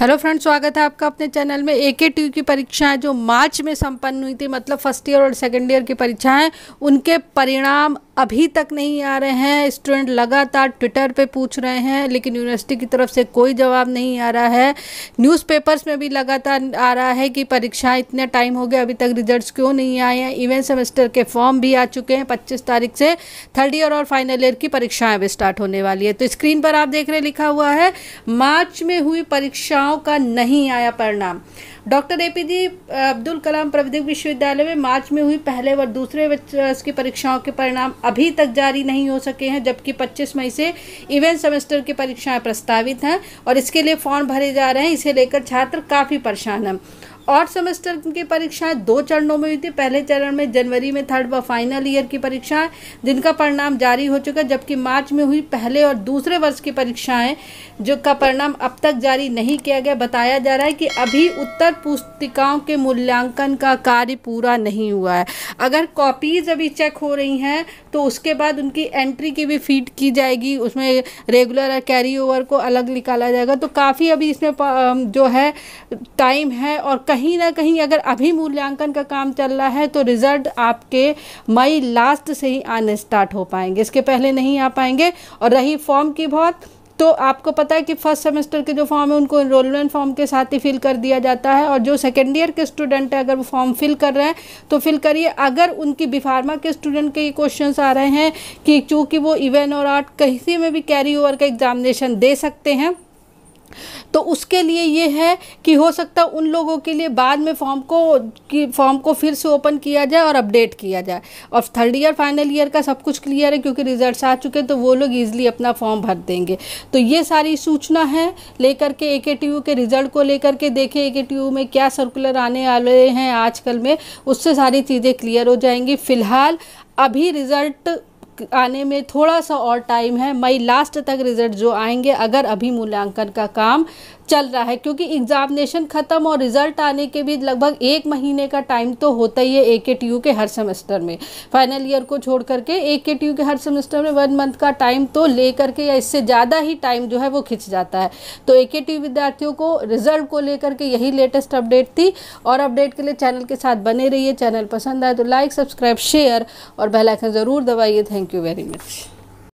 hello friends स्वागत है आपका अपने चैनल में ए के टी की परीक्षाएं जो मार्च में संपन्न हुई थी मतलब फर्स्ट ईयर और सेकेंड ईयर की परीक्षाएं उनके परिणाम अभी तक नहीं आ रहे हैं स्टूडेंट लगातार ट्विटर पे पूछ रहे हैं लेकिन यूनिवर्सिटी की तरफ से कोई जवाब नहीं आ रहा है न्यूज़पेपर्स में भी लगातार आ रहा है कि परीक्षा इतने टाइम हो गए अभी तक रिजल्ट्स क्यों नहीं आए हैं इवन सेमेस्टर के फॉर्म भी आ चुके हैं पच्चीस तारीख से थर्ड ईयर और फाइनल ईयर की परीक्षाएँ अभी स्टार्ट होने वाली है तो स्क्रीन पर आप देख रहे लिखा हुआ है मार्च में हुई परीक्षाओं का नहीं आया परिणाम doctor A P Abdul Kalam प्रविधिक विश्वविद्यालय में मार्च में हुई पहले व दूसरे वर्ष की परीक्षाओं के परिणाम अभी तक जारी नहीं हो सके हैं जबकि 25 मई से इवेंट सेमेस्टर की परीक्षाएं प्रस्तावित हैं और इसके लिए फॉर्म भरे जा रहे हैं इसे लेकर छात्र काफ़ी परेशान हैं और सेमेस्टर की परीक्षाएं दो चरणों में हुई थी पहले चरण में जनवरी में थर्ड व फाइनल ईयर की परीक्षाएं जिनका परिणाम जारी हो चुका जबकि मार्च में हुई पहले और दूसरे वर्ष की परीक्षाएं जो का परिणाम अब तक जारी नहीं किया गया बताया जा रहा है कि अभी उत्तर पुस्तिकाओं के मूल्यांकन का कार्य पूरा नहीं हुआ है अगर कॉपीज अभी चेक हो रही हैं तो उसके बाद उनकी एंट्री की भी फीड की जाएगी उसमें रेगुलर कैरी ओवर को अलग निकाला जाएगा तो काफ़ी अभी इसमें जो है टाइम है और कहीं कहीं ना कहीं अगर अभी मूल्यांकन का काम चल रहा है तो रिजल्ट आपके मई लास्ट से ही आने स्टार्ट हो पाएंगे इसके पहले नहीं आ पाएंगे और रही फॉर्म की बहुत तो आपको पता है कि फर्स्ट सेमेस्टर के जो फॉर्म है उनको इनरोलमेंट फॉर्म के साथ ही फिल कर दिया जाता है और जो सेकेंड ईयर के स्टूडेंट है अगर वो फॉर्म फिल कर रहे हैं तो फिल करिए अगर उनकी बिफार्मा के स्टूडेंट के ये क्वेश्चन आ रहे हैं कि चूँकि वो इवेंट और आर्ट से में भी कैरी ओवर का एग्जामिनेशन दे सकते हैं तो उसके लिए ये है कि हो सकता है उन लोगों के लिए बाद में फॉर्म को कि फॉर्म को फिर से ओपन किया जाए और अपडेट किया जाए और थर्ड ईयर फाइनल ईयर का सब कुछ क्लियर है क्योंकि रिजल्ट्स आ चुके हैं तो वो लोग इजीली अपना फॉर्म भर देंगे तो ये सारी सूचना है लेकर के ए के के रिजल्ट को लेकर के देखें ए के में क्या सर्कुलर आने वाले हैं आजकल में उससे सारी चीज़ें क्लियर हो जाएंगी फ़िलहाल अभी रिज़ल्ट आने में थोड़ा सा और टाइम है मई लास्ट तक रिजल्ट जो आएंगे अगर अभी मूल्यांकन का काम चल रहा है क्योंकि एग्जामिनेशन ख़त्म और रिजल्ट आने के भी लगभग एक महीने का टाइम तो होता ही है ए के टी यू के हर सेमेस्टर में फाइनल ईयर को छोड़ करके ए के टी यू के हर सेमेस्टर में वन मंथ का टाइम तो ले करके या इससे ज़्यादा ही टाइम जो है वो खिंच जाता है तो ए के टी यू विद्यार्थियों को रिजल्ट को लेकर के यही लेटेस्ट अपडेट थी और अपडेट के लिए चैनल के साथ बने रहिए चैनल पसंद आए तो लाइक सब्सक्राइब शेयर और बेलाइकन ज़रूर दबाइए थैंक यू वेरी मच